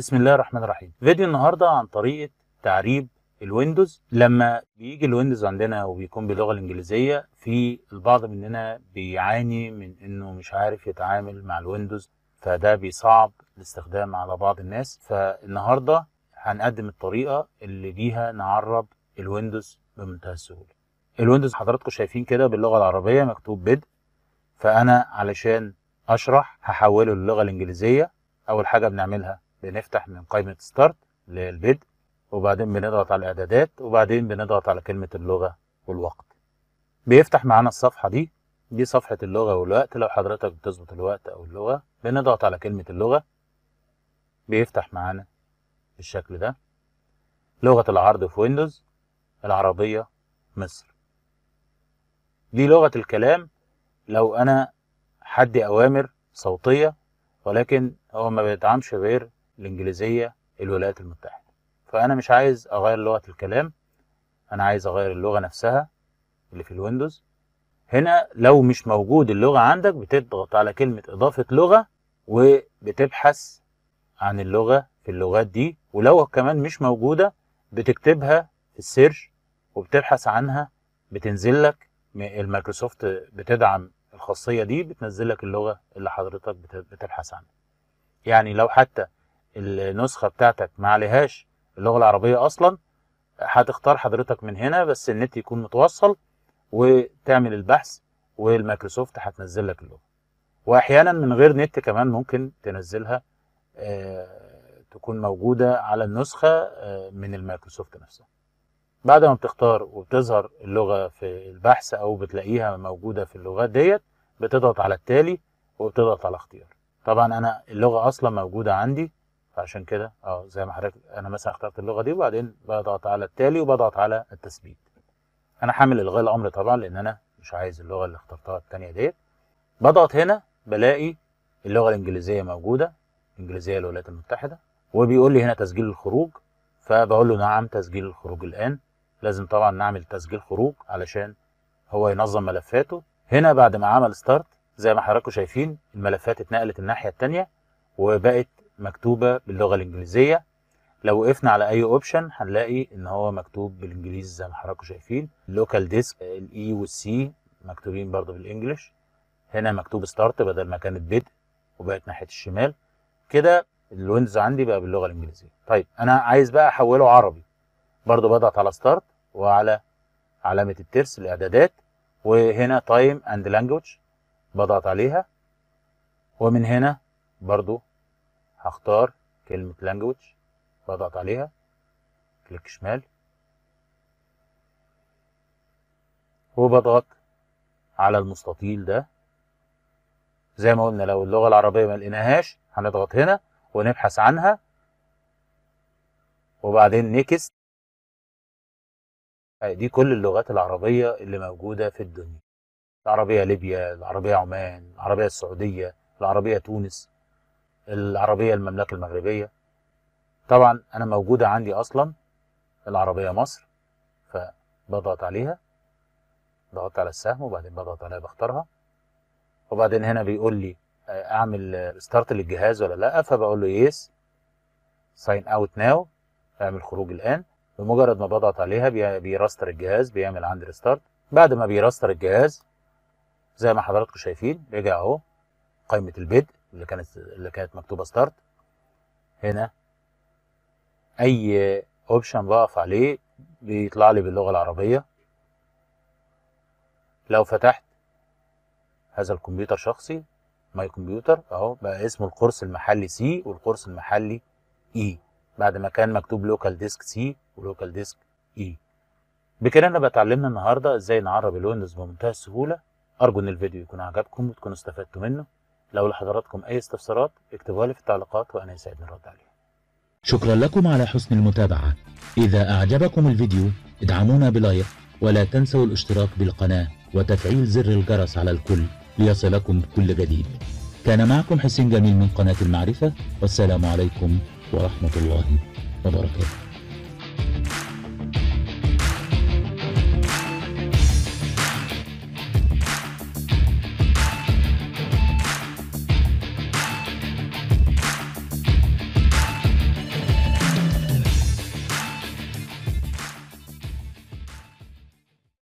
بسم الله الرحمن الرحيم فيديو النهارده عن طريقه تعريب الويندوز لما بيجي الويندوز عندنا وبيكون باللغه الانجليزيه في البعض مننا بيعاني من انه مش عارف يتعامل مع الويندوز فده بيصعب الاستخدام على بعض الناس فالنهارده هنقدم الطريقه اللي بيها نعرب الويندوز بمنتهى السهوله الويندوز حضراتكم شايفين كده باللغه العربيه مكتوب بدء فانا علشان اشرح هحوله للغه الانجليزيه اول حاجه بنعملها بنفتح من قائمة ستارت اللي هي البدء وبعدين بنضغط على الإعدادات وبعدين بنضغط على كلمة اللغة والوقت بيفتح معانا الصفحة دي دي صفحة اللغة والوقت لو حضرتك بتظبط الوقت أو اللغة بنضغط على كلمة اللغة بيفتح معانا بالشكل ده لغة العرض في ويندوز العربية مصر دي لغة الكلام لو أنا حدي أوامر صوتية ولكن هو ما بيدعمش غير الإنجليزية الولايات المتحدة فأنا مش عايز أغير لغة الكلام أنا عايز أغير اللغة نفسها اللي في الويندوز هنا لو مش موجود اللغة عندك بتضغط على كلمة إضافة لغة وبتبحث عن اللغة في اللغات دي ولو كمان مش موجودة بتكتبها في السيرش وبتبحث عنها بتنزل لك المايكروسوفت بتدعم الخاصية دي بتنزل لك اللغة اللي حضرتك بتبحث عنها يعني لو حتى النسخه بتاعتك ما عليهاش اللغه العربيه اصلا هتختار حضرتك من هنا بس النت يكون متوصل وتعمل البحث والمايكروسوفت هتنزل لك اللغه واحيانا من غير نت كمان ممكن تنزلها آه، تكون موجوده على النسخه آه، من المايكروسوفت نفسها بعد ما بتختار وبتظهر اللغه في البحث او بتلاقيها موجوده في اللغات ديت بتضغط على التالي وبتضغط على اختيار طبعا انا اللغه اصلا موجوده عندي فعشان كده اه زي ما حضرتك انا مثلا اخترت اللغه دي وبعدين بضغط على التالي وبضغط على التثبيت انا حامل الغاء الامر طبعا لان انا مش عايز اللغه اللي اخترتها الثانيه ديت بضغط هنا بلاقي اللغه الانجليزيه موجوده انجليزيه الولايات المتحده وبيقول لي هنا تسجيل الخروج فبقول له نعم تسجيل الخروج الان لازم طبعا نعمل تسجيل خروج علشان هو ينظم ملفاته هنا بعد ما عمل ستارت زي ما حضراتكم شايفين الملفات اتنقلت الناحيه الثانيه وبقت مكتوبة باللغة الإنجليزية لو وقفنا على أي أوبشن هنلاقي إن هو مكتوب بالإنجليزي زي ما حضراتكم شايفين اللوكال ديسك الإي والسي مكتوبين برضه بالإنجلش هنا مكتوب ستارت بدل ما كانت بدء وبقت ناحية الشمال كده الويندوز عندي بقى باللغة الإنجليزية طيب أنا عايز بقى أحوله عربي برضه بضغط على ستارت وعلى علامة الترس الإعدادات وهنا تايم أند لانجوج بضغط عليها ومن هنا برضه هختار كلمة language بضغط عليها كليك شمال وبضغط على المستطيل ده زي ما قلنا لو اللغة العربية ما لقيناهاش هنضغط هنا ونبحث عنها وبعدين نيكست دي كل اللغات العربية اللي موجودة في الدنيا العربية ليبيا العربية عمان العربية السعودية العربية تونس العربية المملكة المغربية طبعا أنا موجودة عندي أصلا العربية مصر فبضغط عليها ضغطت على السهم وبعدين بضغط عليها بختارها وبعدين هنا بيقول لي اعمل ستارت للجهاز ولا لا فبقول له يس ساين اوت ناو اعمل خروج الان بمجرد ما بضغط عليها بيرستر الجهاز بيعمل عندي ريستارت بعد ما بيرستر الجهاز زي ما حضراتكم شايفين رجع اهو قائمه البدء اللي كانت اللي كانت مكتوبه ستارت هنا اي اوبشن بقف عليه بيطلع لي باللغه العربيه لو فتحت هذا الكمبيوتر شخصي ماي كمبيوتر اهو بقى اسمه القرص المحلي سي والقرص المحلي اي e. بعد ما كان مكتوب لوكال ديسك سي ولوكال ديسك اي بكده انا بتعلمنا النهارده ازاي نعرب الويندوز بمنتهى السهوله ارجو ان الفيديو يكون عجبكم وتكونوا استفدتوا منه لو لحضراتكم أي استفسارات اكتبوها لي في التعليقات وأنا يسعدني الرد عليهم شكرا لكم على حسن المتابعة إذا أعجبكم الفيديو ادعمونا بلايك ولا تنسوا الاشتراك بالقناة وتفعيل زر الجرس على الكل ليصلكم كل جديد كان معكم حسين جميل من قناة المعرفة والسلام عليكم ورحمة الله وبركاته